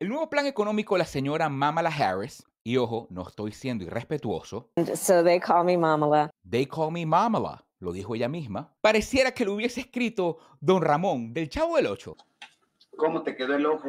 El nuevo plan económico de la señora Mamala Harris, y ojo, no estoy siendo irrespetuoso. So they call me Mamala. They call me Mamala, lo dijo ella misma. Pareciera que lo hubiese escrito Don Ramón, del Chavo del Ocho. ¿Cómo te quedó el ojo?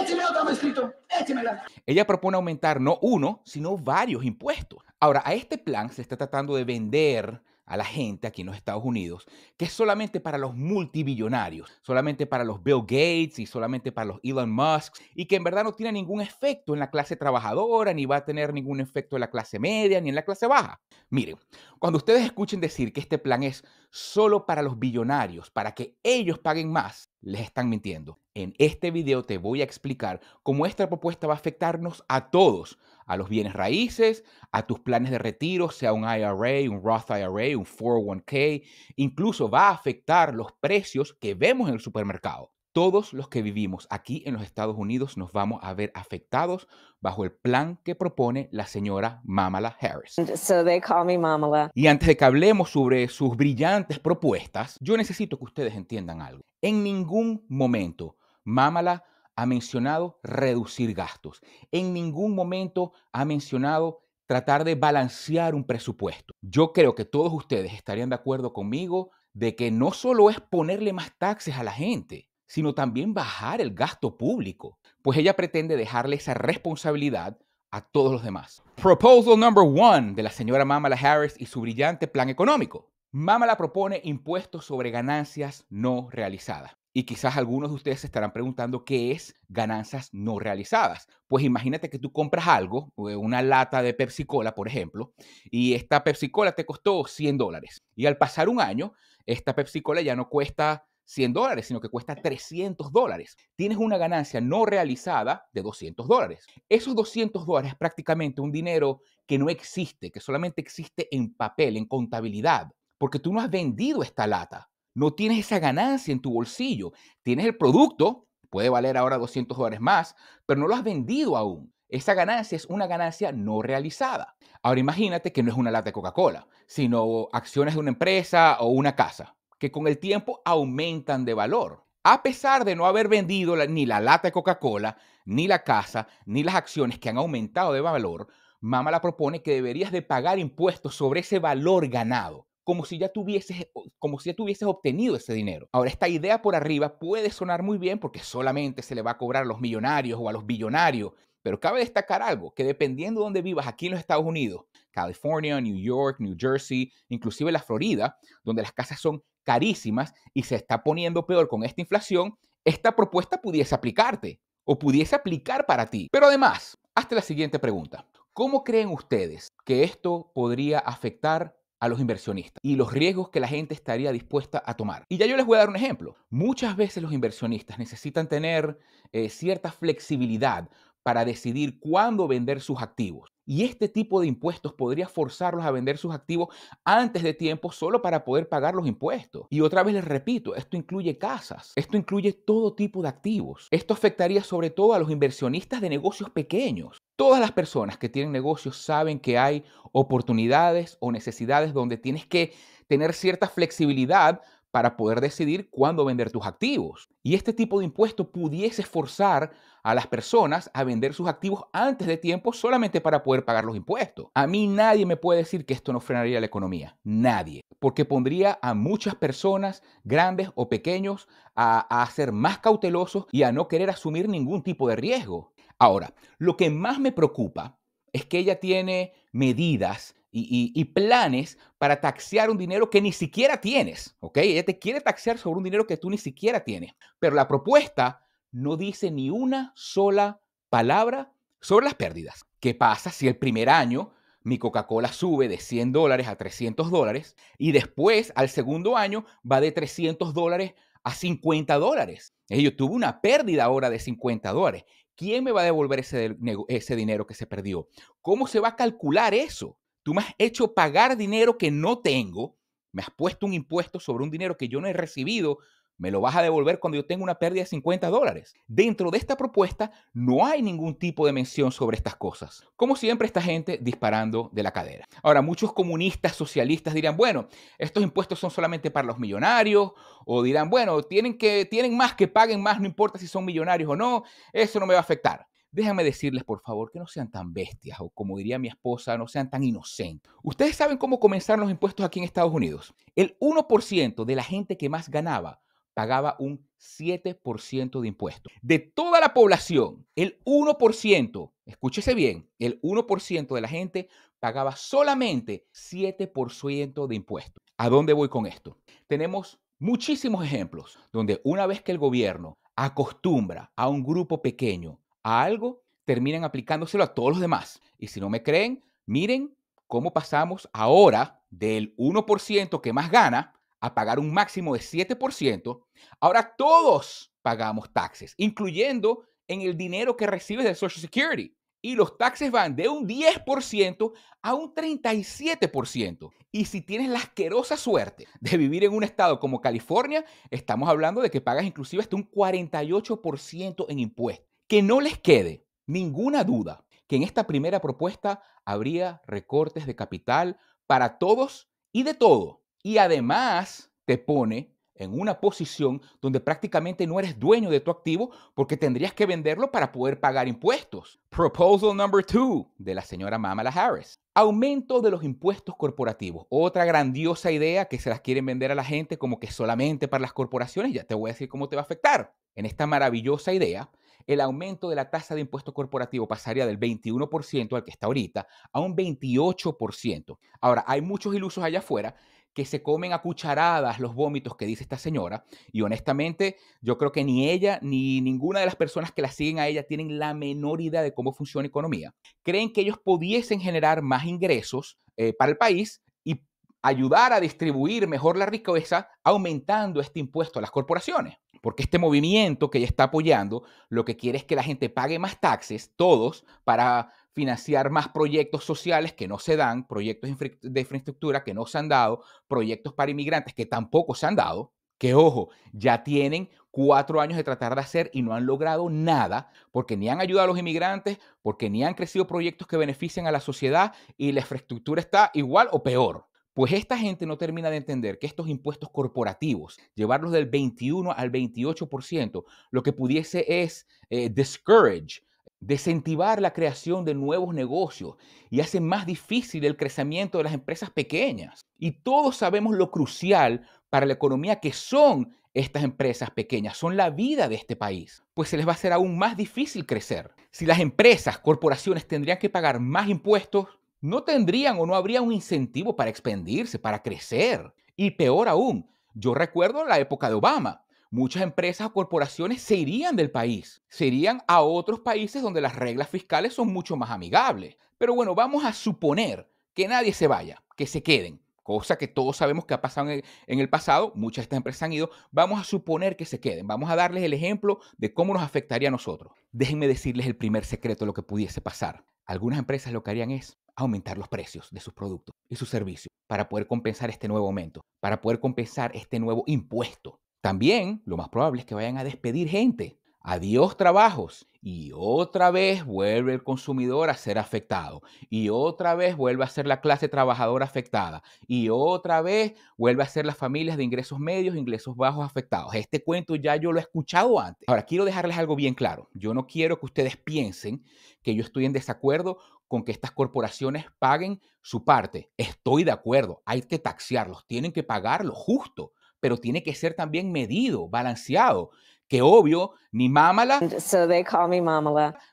Écheme otra escrito, échemela. Ella propone aumentar no uno, sino varios impuestos. Ahora, a este plan se está tratando de vender a la gente aquí en los Estados Unidos que es solamente para los multibillonarios, solamente para los Bill Gates y solamente para los Elon Musk y que en verdad no tiene ningún efecto en la clase trabajadora ni va a tener ningún efecto en la clase media ni en la clase baja. Miren, cuando ustedes escuchen decir que este plan es solo para los billonarios, para que ellos paguen más, les están mintiendo. En este video te voy a explicar cómo esta propuesta va a afectarnos a todos, a los bienes raíces, a tus planes de retiro, sea un IRA, un Roth IRA, un 401k, incluso va a afectar los precios que vemos en el supermercado. Todos los que vivimos aquí en los Estados Unidos nos vamos a ver afectados bajo el plan que propone la señora Mamala Harris. Y antes de que hablemos sobre sus brillantes propuestas, yo necesito que ustedes entiendan algo. En ningún momento Mamala ha mencionado reducir gastos. En ningún momento ha mencionado tratar de balancear un presupuesto. Yo creo que todos ustedes estarían de acuerdo conmigo de que no solo es ponerle más taxes a la gente, sino también bajar el gasto público, pues ella pretende dejarle esa responsabilidad a todos los demás. Proposal number one de la señora Mamala Harris y su brillante plan económico. Mamala propone impuestos sobre ganancias no realizadas. Y quizás algunos de ustedes se estarán preguntando qué es ganancias no realizadas. Pues imagínate que tú compras algo, eh, una lata de Pepsi Cola, por ejemplo, y esta Pepsi Cola te costó 100 dólares. Y al pasar un año, esta Pepsi Cola ya no cuesta 100 dólares, sino que cuesta 300 dólares. Tienes una ganancia no realizada de 200 dólares. Esos 200 dólares es prácticamente un dinero que no existe, que solamente existe en papel, en contabilidad, porque tú no has vendido esta lata. No tienes esa ganancia en tu bolsillo. Tienes el producto, puede valer ahora 200 dólares más, pero no lo has vendido aún. Esa ganancia es una ganancia no realizada. Ahora imagínate que no es una lata de Coca-Cola, sino acciones de una empresa o una casa que con el tiempo aumentan de valor. A pesar de no haber vendido ni la lata de Coca-Cola, ni la casa, ni las acciones que han aumentado de valor, Mama la propone que deberías de pagar impuestos sobre ese valor ganado, como si ya tuvieses, como si ya obtenido ese dinero. Ahora, esta idea por arriba puede sonar muy bien porque solamente se le va a cobrar a los millonarios o a los billonarios, pero cabe destacar algo, que dependiendo de dónde vivas aquí en los Estados Unidos, California, New York, New Jersey, inclusive la Florida, donde las casas son carísimas y se está poniendo peor con esta inflación, esta propuesta pudiese aplicarte o pudiese aplicar para ti. Pero además, hazte la siguiente pregunta. ¿Cómo creen ustedes que esto podría afectar a los inversionistas y los riesgos que la gente estaría dispuesta a tomar. Y ya yo les voy a dar un ejemplo. Muchas veces los inversionistas necesitan tener eh, cierta flexibilidad para decidir cuándo vender sus activos. Y este tipo de impuestos podría forzarlos a vender sus activos antes de tiempo solo para poder pagar los impuestos. Y otra vez les repito, esto incluye casas, esto incluye todo tipo de activos. Esto afectaría sobre todo a los inversionistas de negocios pequeños. Todas las personas que tienen negocios saben que hay oportunidades o necesidades donde tienes que tener cierta flexibilidad para poder decidir cuándo vender tus activos. Y este tipo de impuesto pudiese forzar a las personas a vender sus activos antes de tiempo solamente para poder pagar los impuestos. A mí nadie me puede decir que esto no frenaría la economía, nadie, porque pondría a muchas personas, grandes o pequeños, a, a ser más cautelosos y a no querer asumir ningún tipo de riesgo. Ahora, lo que más me preocupa es que ella tiene medidas y, planes para taxear un dinero que ni siquiera tienes, ¿ok? Ella te quiere taxear sobre un dinero que tú ni siquiera tienes, pero la propuesta no dice ni una sola palabra sobre las pérdidas. ¿Qué pasa si el primer año mi Coca-Cola sube de 100 dólares a 300 dólares y después al segundo año va de 300 dólares a 50 dólares? Yo tuve una pérdida ahora de 50 dólares. ¿Quién me va a devolver ese, ese dinero que se perdió? ¿Cómo se va a calcular eso? Tú me has hecho pagar dinero que no tengo, me has puesto un impuesto sobre un dinero que yo no he recibido, me lo vas a devolver cuando yo tenga una pérdida de 50 dólares. Dentro de esta propuesta no hay ningún tipo de mención sobre estas cosas. Como siempre, esta gente disparando de la cadera. Ahora, muchos comunistas, socialistas dirán, bueno, estos impuestos son solamente para los millonarios, o dirán, bueno, tienen, que, tienen más que paguen más, no importa si son millonarios o no, eso no me va a afectar. Déjame decirles, por favor, que no sean tan bestias o, como diría mi esposa, no sean tan inocentes. Ustedes saben cómo comenzaron los impuestos aquí en Estados Unidos. El 1% de la gente que más ganaba pagaba un 7% de impuestos. De toda la población, el 1%, escúchese bien, el 1% de la gente pagaba solamente 7% de impuestos. ¿A dónde voy con esto? Tenemos muchísimos ejemplos donde una vez que el gobierno acostumbra a un grupo pequeño a algo, terminan aplicándoselo a todos los demás. Y si no me creen, miren cómo pasamos ahora del 1% que más gana a pagar un máximo de 7%. Ahora todos pagamos taxes, incluyendo en el dinero que recibes del Social Security. Y los taxes van de un 10% a un 37%. Y si tienes la asquerosa suerte de vivir en un estado como California, estamos hablando de que pagas inclusive hasta un 48% en impuestos. Que no les quede ninguna duda que en esta primera propuesta habría recortes de capital para todos y de todo. Y además te pone en una posición donde prácticamente no eres dueño de tu activo porque tendrías que venderlo para poder pagar impuestos. Proposal number two de la señora Mamala Harris. Aumento de los impuestos corporativos. Otra grandiosa idea que se las quieren vender a la gente como que solamente para las corporaciones. Ya te voy a decir cómo te va a afectar. En esta maravillosa idea, el aumento de la tasa de impuesto corporativo pasaría del 21% al que está ahorita a un 28%. Ahora, hay muchos ilusos allá afuera que se comen a cucharadas los vómitos que dice esta señora y honestamente yo creo que ni ella ni ninguna de las personas que la siguen a ella tienen la menor idea de cómo funciona economía. Creen que ellos pudiesen generar más ingresos eh, para el país y ayudar a distribuir mejor la riqueza aumentando este impuesto a las corporaciones. Porque este movimiento que ella está apoyando lo que quiere es que la gente pague más taxes, todos, para financiar más proyectos sociales que no se dan, proyectos de infraestructura que no se han dado, proyectos para inmigrantes que tampoco se han dado, que ojo, ya tienen cuatro años de tratar de hacer y no han logrado nada porque ni han ayudado a los inmigrantes, porque ni han crecido proyectos que beneficien a la sociedad y la infraestructura está igual o peor. Pues esta gente no termina de entender que estos impuestos corporativos, llevarlos del 21 al 28%, lo que pudiese es eh, discourage, desincentivar la creación de nuevos negocios y hace más difícil el crecimiento de las empresas pequeñas. Y todos sabemos lo crucial para la economía que son estas empresas pequeñas, son la vida de este país, pues se les va a hacer aún más difícil crecer. Si las empresas, corporaciones tendrían que pagar más impuestos, no tendrían o no habría un incentivo para expandirse, para crecer. Y peor aún, yo recuerdo la época de Obama. Muchas empresas o corporaciones se irían del país, se irían a otros países donde las reglas fiscales son mucho más amigables. Pero bueno, vamos a suponer que nadie se vaya, que se queden, cosa que todos sabemos que ha pasado en el, en el, pasado, muchas de estas empresas han ido, vamos a suponer que se queden, vamos a darles el ejemplo de cómo nos afectaría a nosotros. Déjenme decirles el primer secreto de lo que pudiese pasar. Algunas empresas lo que harían es aumentar los precios de sus productos y sus servicios para poder compensar este nuevo aumento, para poder compensar este nuevo impuesto. También lo más probable es que vayan a despedir gente Adiós trabajos. Y otra vez vuelve el consumidor a ser afectado. Y otra vez vuelve a ser la clase trabajadora afectada. Y otra vez vuelve a ser las familias de ingresos medios, ingresos bajos afectados. Este cuento ya yo lo he escuchado antes. Ahora, quiero dejarles algo bien claro. Yo no quiero que ustedes piensen que yo estoy en desacuerdo con que estas corporaciones paguen su parte. Estoy de acuerdo. Hay que taxearlos. Tienen que pagarlo justo pero tiene que ser también medido, balanceado que obvio, ni mamala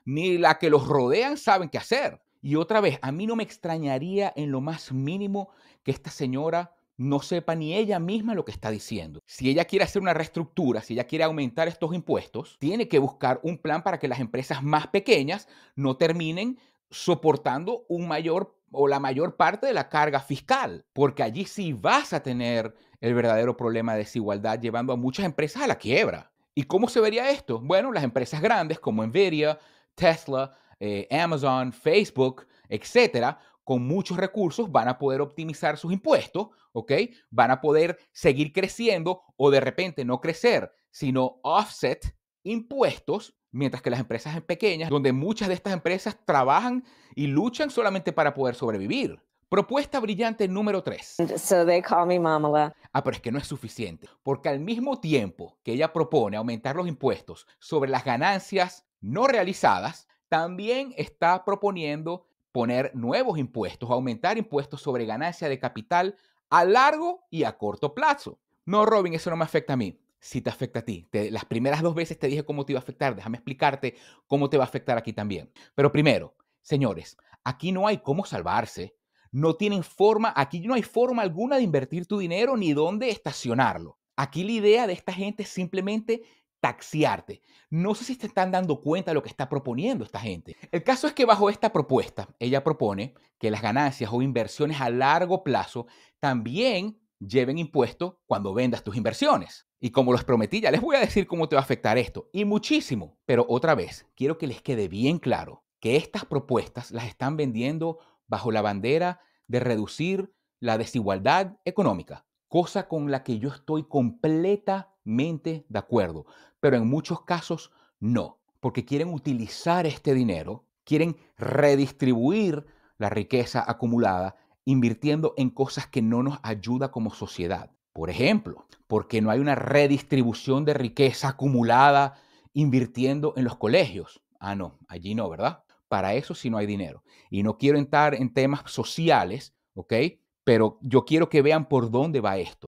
ni la que los rodean saben qué hacer. Y otra vez, a mí no me extrañaría en lo más mínimo que esta señora no sepa ni ella misma lo que está diciendo. Si ella quiere hacer una reestructura, si ella quiere aumentar estos impuestos, tiene que buscar un plan para que las empresas más pequeñas no terminen soportando un mayor o la mayor parte de la carga fiscal, porque allí sí vas a tener el verdadero problema de desigualdad llevando a muchas empresas a la quiebra. ¿Y cómo se vería esto? Bueno, las empresas grandes como Nvidia, Tesla, eh, Amazon, Facebook, etcétera, con muchos recursos van a poder optimizar sus impuestos, ¿ok? Van a poder seguir creciendo o de repente no crecer, sino offset impuestos, mientras que las empresas pequeñas, donde muchas de estas empresas trabajan y luchan solamente para poder sobrevivir, Propuesta brillante número 3. So they call me Ah, pero es que no es suficiente, porque al mismo tiempo que ella propone aumentar los impuestos sobre las ganancias no realizadas, también está proponiendo poner nuevos impuestos, aumentar impuestos sobre ganancia de capital a largo y a corto plazo. No, Robin, eso no me afecta a mí. Si te afecta a ti. las primeras dos veces te dije cómo te iba a afectar. Déjame explicarte cómo te va a afectar aquí también. Pero primero, señores, aquí no hay cómo salvarse no tienen forma, aquí no hay forma alguna de invertir tu dinero ni dónde estacionarlo. Aquí la idea de esta gente es simplemente taxiarte. No sé si te están dando cuenta de lo que está proponiendo esta gente. El caso es que bajo esta propuesta, ella propone que las ganancias o inversiones a largo plazo también lleven impuesto cuando vendas tus inversiones. Y como los prometí, ya les voy a decir cómo te va a afectar esto. Y muchísimo. Pero otra vez, quiero que les quede bien claro que estas propuestas las están vendiendo bajo la bandera de reducir la desigualdad económica, cosa con la que yo estoy completamente de acuerdo, pero en muchos casos no, porque quieren utilizar este dinero, quieren redistribuir la riqueza acumulada invirtiendo en cosas que no nos ayuda como sociedad. Por ejemplo, porque no hay una redistribución de riqueza acumulada invirtiendo en los colegios. Ah, no, allí no, ¿verdad? Para eso si no hay dinero. Y no quiero entrar en temas sociales, ¿ok? Pero yo quiero que vean por dónde va esto.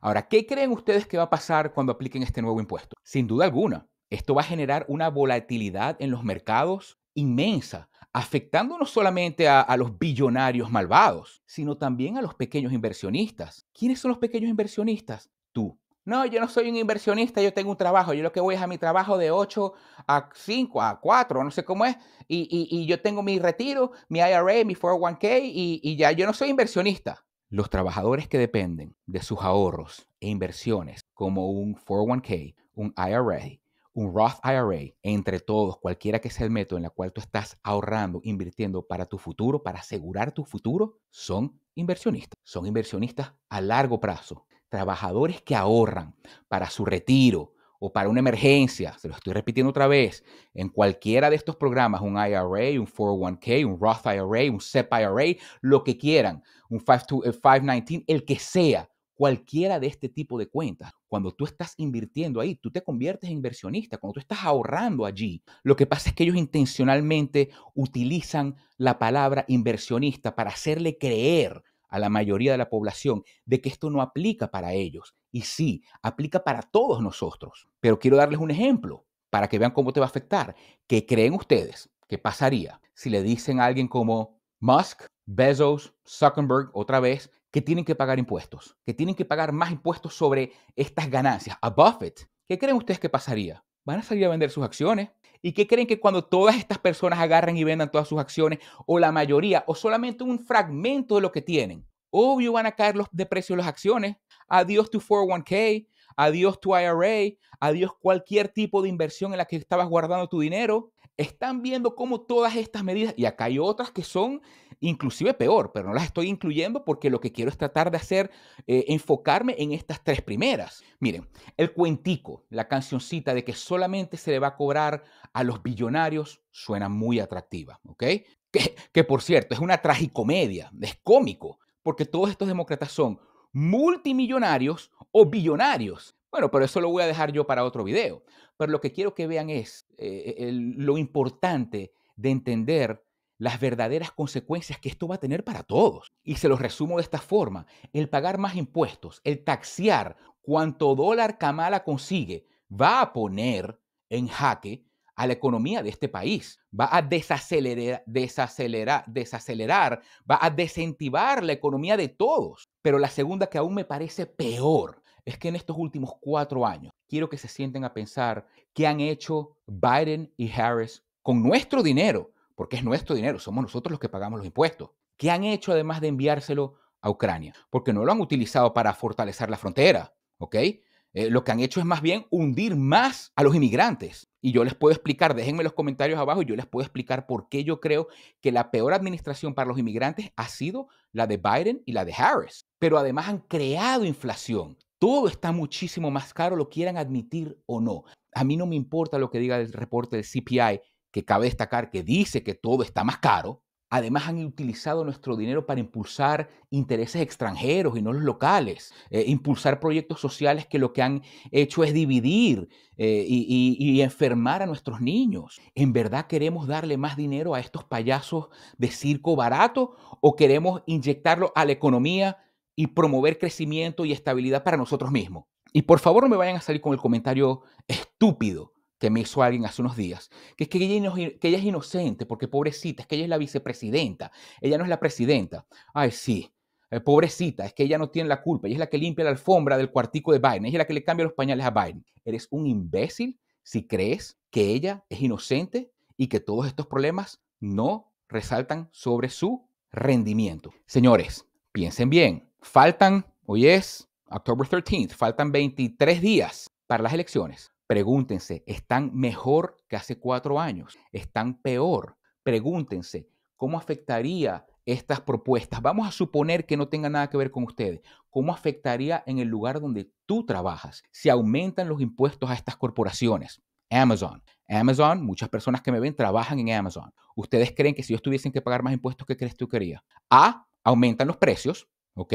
Ahora, ¿qué creen ustedes que va a pasar cuando apliquen este nuevo impuesto? Sin duda alguna, esto va a generar una volatilidad en los mercados inmensa, afectando no solamente a, a, los billonarios malvados, sino también a los pequeños inversionistas. ¿Quiénes son los pequeños inversionistas? Tú, no, yo no soy un inversionista, yo tengo un trabajo, yo lo que voy es a mi trabajo de 8 a 5, a 4, no sé cómo es, y, yo tengo mi retiro, mi IRA, mi 401k, y, y ya yo no soy inversionista. Los trabajadores que dependen de sus ahorros e inversiones, como un 401k, un IRA, un Roth IRA, entre todos, cualquiera que sea el método en la cual tú estás ahorrando, invirtiendo para tu futuro, para asegurar tu futuro, son inversionistas. Son inversionistas a largo plazo trabajadores que ahorran para su retiro o para una emergencia, se lo estoy repitiendo otra vez, en cualquiera de estos programas, un IRA, un 401k, un Roth IRA, un SEP IRA, lo que quieran, un 519, eh, el que sea, cualquiera de este tipo de cuentas, cuando tú estás invirtiendo ahí, tú te conviertes en inversionista, cuando tú estás ahorrando allí, lo que pasa es que ellos intencionalmente utilizan la palabra inversionista para hacerle creer a la mayoría de la población de que esto no aplica para ellos. Y sí, aplica para todos nosotros. Pero quiero darles un ejemplo para que vean cómo te va a afectar. ¿Qué creen ustedes que pasaría si le dicen a alguien como Musk, Bezos, Zuckerberg, otra vez, que tienen que pagar impuestos, que tienen que pagar más impuestos sobre estas ganancias, a Buffett? ¿Qué creen ustedes que pasaría? van a salir a vender sus acciones. ¿Y qué creen que cuando todas estas personas agarran y vendan todas sus acciones, o la mayoría, o solamente un fragmento de lo que tienen? Obvio van a caer los, de precio las acciones. Adiós tu 401k, adiós tu IRA, adiós cualquier tipo de inversión en la que estabas guardando tu dinero. Están viendo cómo todas estas medidas, y acá hay otras que son inclusive peor, pero no las estoy incluyendo porque lo que quiero es tratar de hacer, eh, enfocarme en estas tres primeras. Miren, el cuentico, la cancioncita de que solamente se le va a cobrar a los billonarios, suena muy atractiva, ¿ok? Que, que por cierto, es una tragicomedia, es cómico, porque todos estos demócratas son multimillonarios o billonarios. Bueno, pero eso lo voy a dejar yo para otro video. Pero lo que quiero que vean es eh, lo importante de entender las verdaderas consecuencias que esto va a tener para todos. Y se los resumo de esta forma. El pagar más impuestos, el taxear cuanto dólar Kamala consigue, va a poner en jaque a la economía de este país, va a desacelerar, desacelerar, desacelerar, va a desentivar la economía de todos. Pero la segunda que aún me parece peor es que en estos últimos cuatro años, quiero que se sienten a pensar qué han hecho Biden y Harris con nuestro dinero porque es nuestro dinero, somos nosotros los que pagamos los impuestos. ¿Qué han hecho además de enviárselo a Ucrania? Porque no lo han utilizado para fortalecer la frontera, ¿ok? Eh, lo que han hecho es más bien hundir más a los inmigrantes. Y yo les puedo explicar, déjenme los comentarios abajo, y yo les puedo explicar por qué yo creo que la peor administración para los inmigrantes ha sido la de Biden y la de Harris. Pero además han creado inflación. Todo está muchísimo más caro, lo quieran admitir o no. A mí no me importa lo que diga el reporte del CPI que cabe destacar que dice que todo está más caro, Además han utilizado nuestro dinero para impulsar intereses extranjeros y no los locales, eh, impulsar proyectos sociales que lo que han hecho es dividir eh, y, y, enfermar a nuestros niños. ¿En verdad queremos darle más dinero a estos payasos de circo barato o queremos inyectarlo a la economía y promover crecimiento y estabilidad para nosotros mismos? Y por favor no me vayan a salir con el comentario estúpido que me hizo alguien hace unos días, que es que ella, es inocente, porque pobrecita, es que ella es la vicepresidenta, ella no es la presidenta. Ay, sí, eh, pobrecita, es que ella no tiene la culpa, ella es la que limpia la alfombra del cuartico de Biden, ella es la que le cambia los pañales a Biden. Eres un imbécil si crees que ella es inocente y que todos estos problemas no resaltan sobre su rendimiento. Señores, piensen bien, faltan, hoy es October 13 faltan 23 días para las elecciones. Pregúntense, ¿están mejor que hace cuatro años? ¿Están peor? Pregúntense, ¿cómo afectaría estas propuestas? Vamos a suponer que no tenga nada que ver con ustedes. ¿Cómo afectaría en el lugar donde tú trabajas si aumentan los impuestos a estas corporaciones? Amazon. Amazon, muchas personas que me ven trabajan en Amazon. ¿Ustedes creen que si ellos tuviesen que pagar más impuestos, qué crees tú haría? A, aumentan los precios, ¿ok?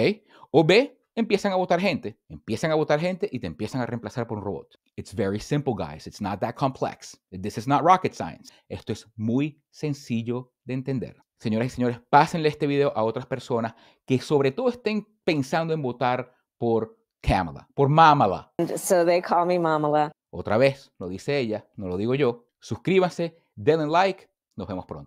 O B, empiezan a votar gente, empiezan a votar gente y te empiezan a reemplazar por un robot. It's very simple, guys. It's not that complex. This is not rocket science. Esto es muy sencillo de entender. Señoras y señores, pásenle este video a otras personas que sobre todo estén pensando en votar por Kamala, por Mamala. So they call me Mamala. Otra vez, lo dice ella, no lo digo yo. Suscríbanse, denle like, nos vemos pronto.